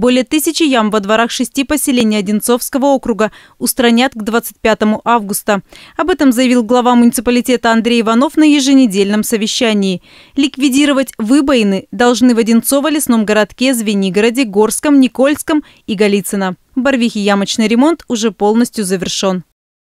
Более тысячи ям во дворах шести поселений Одинцовского округа устранят к 25 августа. Об этом заявил глава муниципалитета Андрей Иванов на еженедельном совещании. Ликвидировать выбоины должны в Одинцово, Лесном городке, Звенигороде, Горском, Никольском и Голицыно. В Барвихе ямочный ремонт уже полностью завершен.